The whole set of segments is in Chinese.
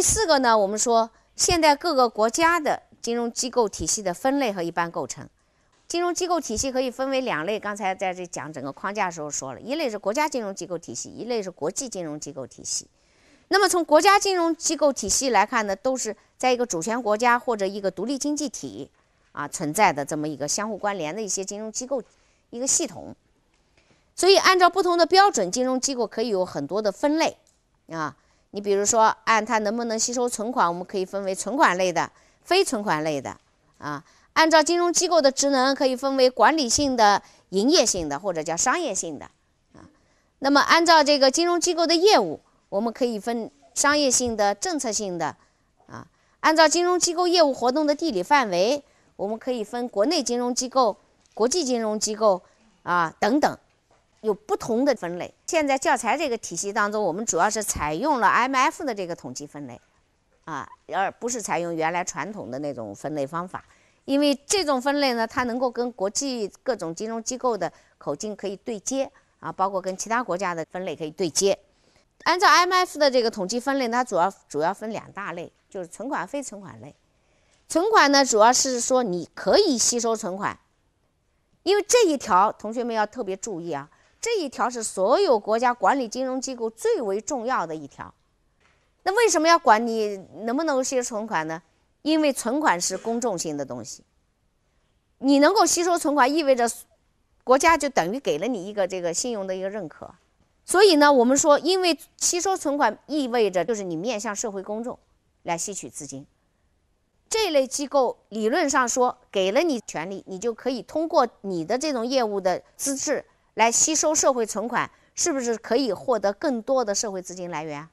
第四个呢，我们说现在各个国家的金融机构体系的分类和一般构成。金融机构体系可以分为两类。刚才在这讲整个框架的时候说了一类是国家金融机构体系，一类是国际金融机构体系。那么从国家金融机构体系来看呢，都是在一个主权国家或者一个独立经济体啊存在的这么一个相互关联的一些金融机构一个系统。所以按照不同的标准，金融机构可以有很多的分类啊。你比如说，按它能不能吸收存款，我们可以分为存款类的、非存款类的，啊，按照金融机构的职能，可以分为管理性的、营业性的或者叫商业性的，啊，那么按照这个金融机构的业务，我们可以分商业性的、政策性的，啊，按照金融机构业务活动的地理范围，我们可以分国内金融机构、国际金融机构，啊，等等。有不同的分类。现在教材这个体系当中，我们主要是采用了 M F 的这个统计分类啊，而不是采用原来传统的那种分类方法。因为这种分类呢，它能够跟国际各种金融机构的口径可以对接啊，包括跟其他国家的分类可以对接。按照 M F 的这个统计分类，它主要主要分两大类，就是存款、非存款类。存款呢，主要是说你可以吸收存款，因为这一条同学们要特别注意啊。这一条是所有国家管理金融机构最为重要的一条。那为什么要管你能不能吸收存款呢？因为存款是公众性的东西。你能够吸收存款，意味着国家就等于给了你一个这个信用的一个认可。所以呢，我们说，因为吸收存款意味着就是你面向社会公众来吸取资金，这类机构理论上说给了你权利，你就可以通过你的这种业务的资质。来吸收社会存款，是不是可以获得更多的社会资金来源？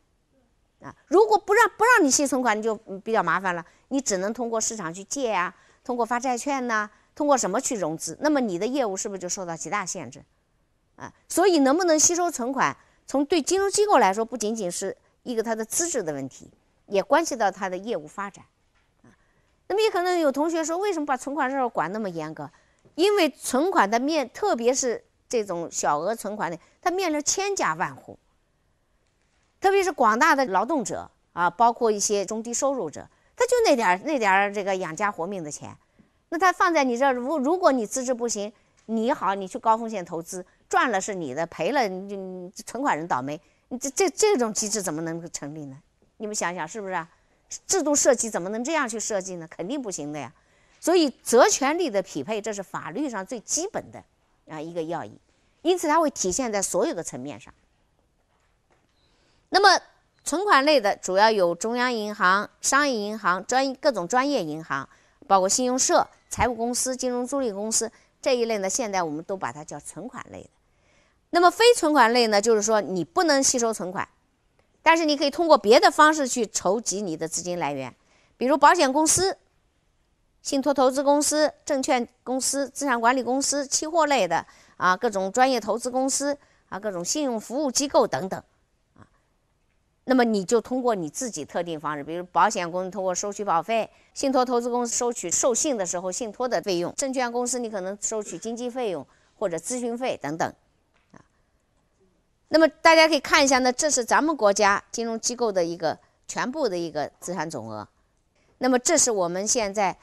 啊，如果不让不让你吸存款，你就比较麻烦了，你只能通过市场去借啊，通过发债券呐，通过什么去融资？那么你的业务是不是就受到极大限制？啊，所以能不能吸收存款，从对金融机构来说，不仅仅是一个它的资质的问题，也关系到它的业务发展。啊，那么也可能有同学说，为什么把存款这务管那么严格？因为存款的面，特别是。这种小额存款的，它面临千家万户，特别是广大的劳动者啊，包括一些中低收入者，他就那点儿那点儿这个养家活命的钱，那他放在你这，如如果你资质不行，你好，你去高风险投资，赚了是你的，赔了你就存款人倒霉，你这这这种机制怎么能成立呢？你们想想是不是？啊？制度设计怎么能这样去设计呢？肯定不行的呀。所以责权利的匹配，这是法律上最基本的。啊，一个要义，因此它会体现在所有的层面上。那么存款类的主要有中央银行、商业银行、专各种专业银行，包括信用社、财务公司、金融租赁公司这一类呢，现在我们都把它叫存款类的。那么非存款类呢，就是说你不能吸收存款，但是你可以通过别的方式去筹集你的资金来源，比如保险公司。信托投资公司、证券公司、资产管理公司、期货类的啊，各种专业投资公司啊，各种信用服务机构等等，啊，那么你就通过你自己特定方式，比如保险公司通过收取保费，信托投资公司收取授信的时候信托的费用，证券公司你可能收取经纪费用或者咨询费等等，啊，那么大家可以看一下呢，这是咱们国家金融机构的一个全部的一个资产总额，那么这是我们现在。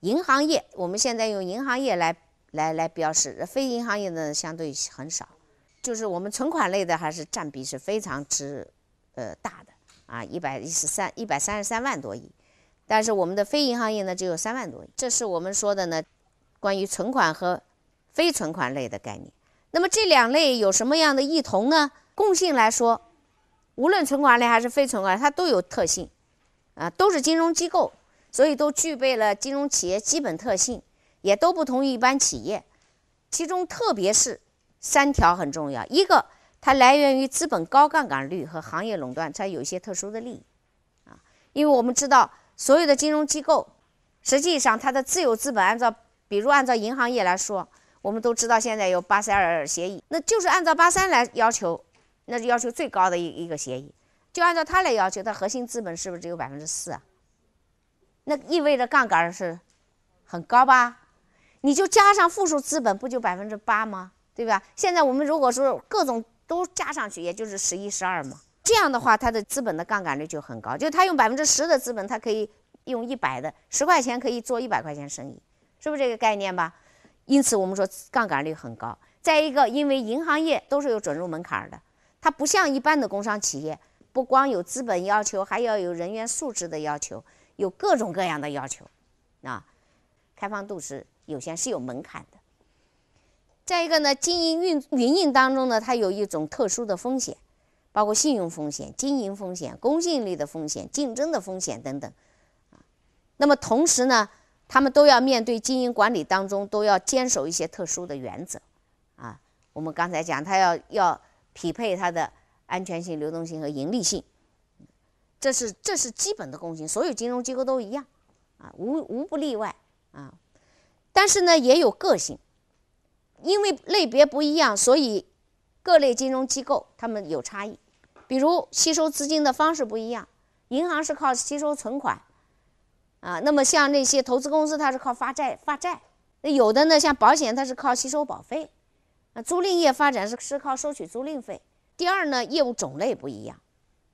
银行业，我们现在用银行业来来来标识，非银行业呢相对很少，就是我们存款类的还是占比是非常之呃大的啊，一百一十三一百三十三万多亿，但是我们的非银行业呢只有三万多亿。这是我们说的呢，关于存款和非存款类的概念。那么这两类有什么样的异同呢？共性来说，无论存款类还是非存款它都有特性，啊，都是金融机构。所以都具备了金融企业基本特性，也都不同于一般企业。其中特别是三条很重要：一个，它来源于资本高杠杆率和行业垄断，它有一些特殊的利益啊。因为我们知道，所有的金融机构实际上它的自有资本按照，比如按照银行业来说，我们都知道现在有巴塞尔协议，那就是按照巴三来要求，那就要求最高的一一个协议，就按照它来要求，它核心资本是不是只有百分之四啊？那意味着杠杆是很高吧？你就加上负数资本，不就百分之八吗？对吧？现在我们如果说各种都加上去，也就是十一、十二嘛。这样的话，它的资本的杠杆率就很高，就它他用百分之十的资本，他可以用一百的十块钱可以做一百块钱生意，是不是这个概念吧？因此，我们说杠杆率很高。再一个，因为银行业都是有准入门槛的，它不像一般的工商企业，不光有资本要求，还要有人员素质的要求。有各种各样的要求，啊，开放度是有限，是有门槛的。再一个呢，经营运运营当中呢，它有一种特殊的风险，包括信用风险、经营风险、公信力的风险、竞争的风险等等。啊，那么同时呢，他们都要面对经营管理当中都要坚守一些特殊的原则，啊，我们刚才讲，它要要匹配它的安全性、流动性和盈利性。这是这是基本的共性，所有金融机构都一样，啊，无无不例外啊。但是呢，也有个性，因为类别不一样，所以各类金融机构他们有差异。比如吸收资金的方式不一样，银行是靠吸收存款，啊，那么像那些投资公司，它是靠发债发债。那有的呢，像保险，它是靠吸收保费。那租赁业发展是是靠收取租赁费。第二呢，业务种类不一样。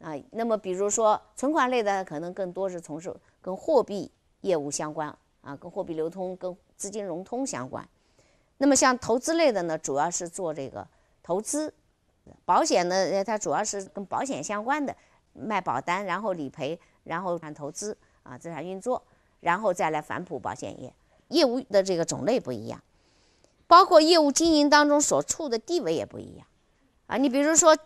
啊，那么比如说存款类的，可能更多是从事跟货币业务相关啊，跟货币流通、跟资金融通相关。那么像投资类的呢，主要是做这个投资。保险呢，它主要是跟保险相关的，卖保单，然后理赔，然后看投资啊，资产运作，然后再来反哺保险业业务的这个种类不一样，包括业务经营当中所处的地位也不一样啊。你比如说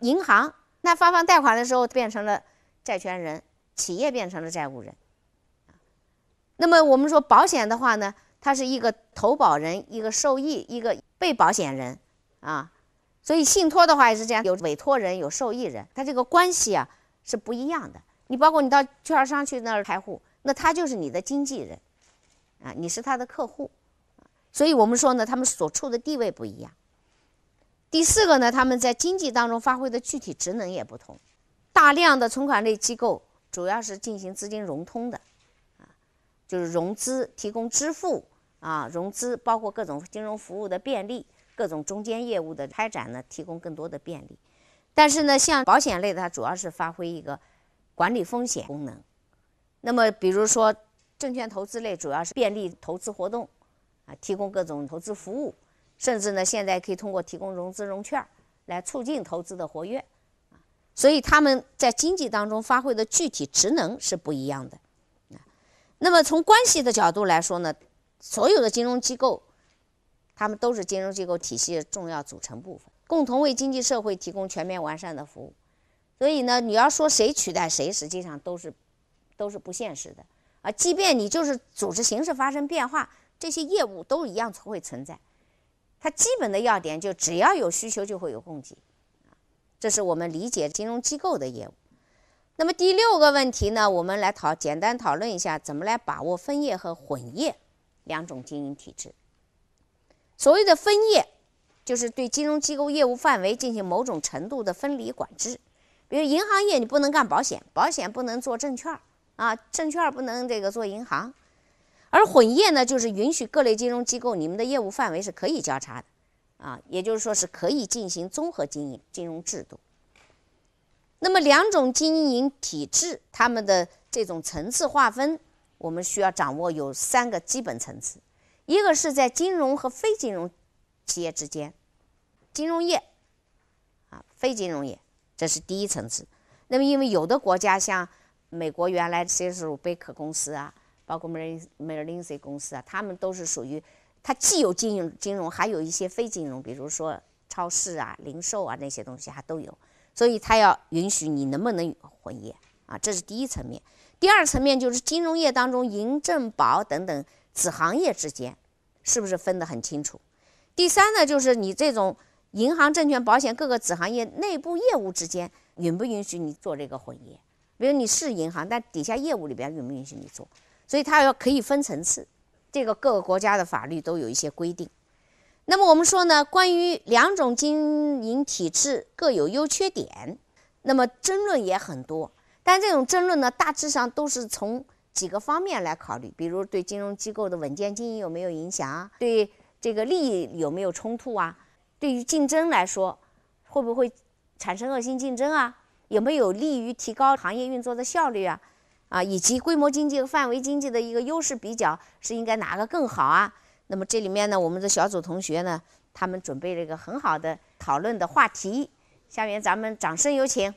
银行。那发放贷款的时候变成了债权人，企业变成了债务人。那么我们说保险的话呢，它是一个投保人、一个受益、一个被保险人啊。所以信托的话也是这样，有委托人、有受益人，它这个关系啊是不一样的。你包括你到券商去那儿开户，那他就是你的经纪人啊，你是他的客户。所以我们说呢，他们所处的地位不一样。第四个呢，他们在经济当中发挥的具体职能也不同。大量的存款类机构主要是进行资金融通的，啊，就是融资、提供支付啊，融资包括各种金融服务的便利，各种中间业务的开展呢，提供更多的便利。但是呢，像保险类，它主要是发挥一个管理风险功能。那么，比如说，证券投资类主要是便利投资活动，啊，提供各种投资服务。甚至呢，现在可以通过提供融资融券来促进投资的活跃，啊，所以他们在经济当中发挥的具体职能是不一样的。啊，那么从关系的角度来说呢，所有的金融机构，他们都是金融机构体系的重要组成部分，共同为经济社会提供全面完善的服务。所以呢，你要说谁取代谁，实际上都是都是不现实的啊。即便你就是组织形式发生变化，这些业务都一样会存在。它基本的要点就只要有需求就会有供给，这是我们理解金融机构的业务。那么第六个问题呢，我们来讨简单讨论一下怎么来把握分业和混业两种经营体制。所谓的分业，就是对金融机构业务范围进行某种程度的分离管制，比如银行业你不能干保险，保险不能做证券儿啊，证券儿不能这个做银行。而混业呢，就是允许各类金融机构，你们的业务范围是可以交叉的，啊，也就是说是可以进行综合经营。金融制度，那么两种经营体制，它们的这种层次划分，我们需要掌握有三个基本层次，一个是在金融和非金融企业之间，金融业，啊，非金融业，这是第一层次。那么因为有的国家像美国，原来 c 是贝克公司啊。包括梅 r 梅尔林斯公司啊，他们都是属于，它既有金融金融，还有一些非金融，比如说超市啊、零售啊那些东西，它都有，所以它要允许你能不能混业啊，这是第一层面。第二层面就是金融业当中，银证保等等子行业之间，是不是分得很清楚？第三呢，就是你这种银行、证券、保险各个子行业内部业务之间，允不允许你做这个混业？比如你是银行，但底下业务里边允不允许你做？所以它要可以分层次，这个各个国家的法律都有一些规定。那么我们说呢，关于两种经营体制各有优缺点，那么争论也很多。但这种争论呢，大致上都是从几个方面来考虑，比如对金融机构的稳健经营有没有影响啊？对这个利益有没有冲突啊？对于竞争来说，会不会产生恶性竞争啊？有没有利于提高行业运作的效率啊？啊，以及规模经济和范围经济的一个优势比较，是应该哪个更好啊？那么这里面呢，我们的小组同学呢，他们准备了一个很好的讨论的话题，下面咱们掌声有请。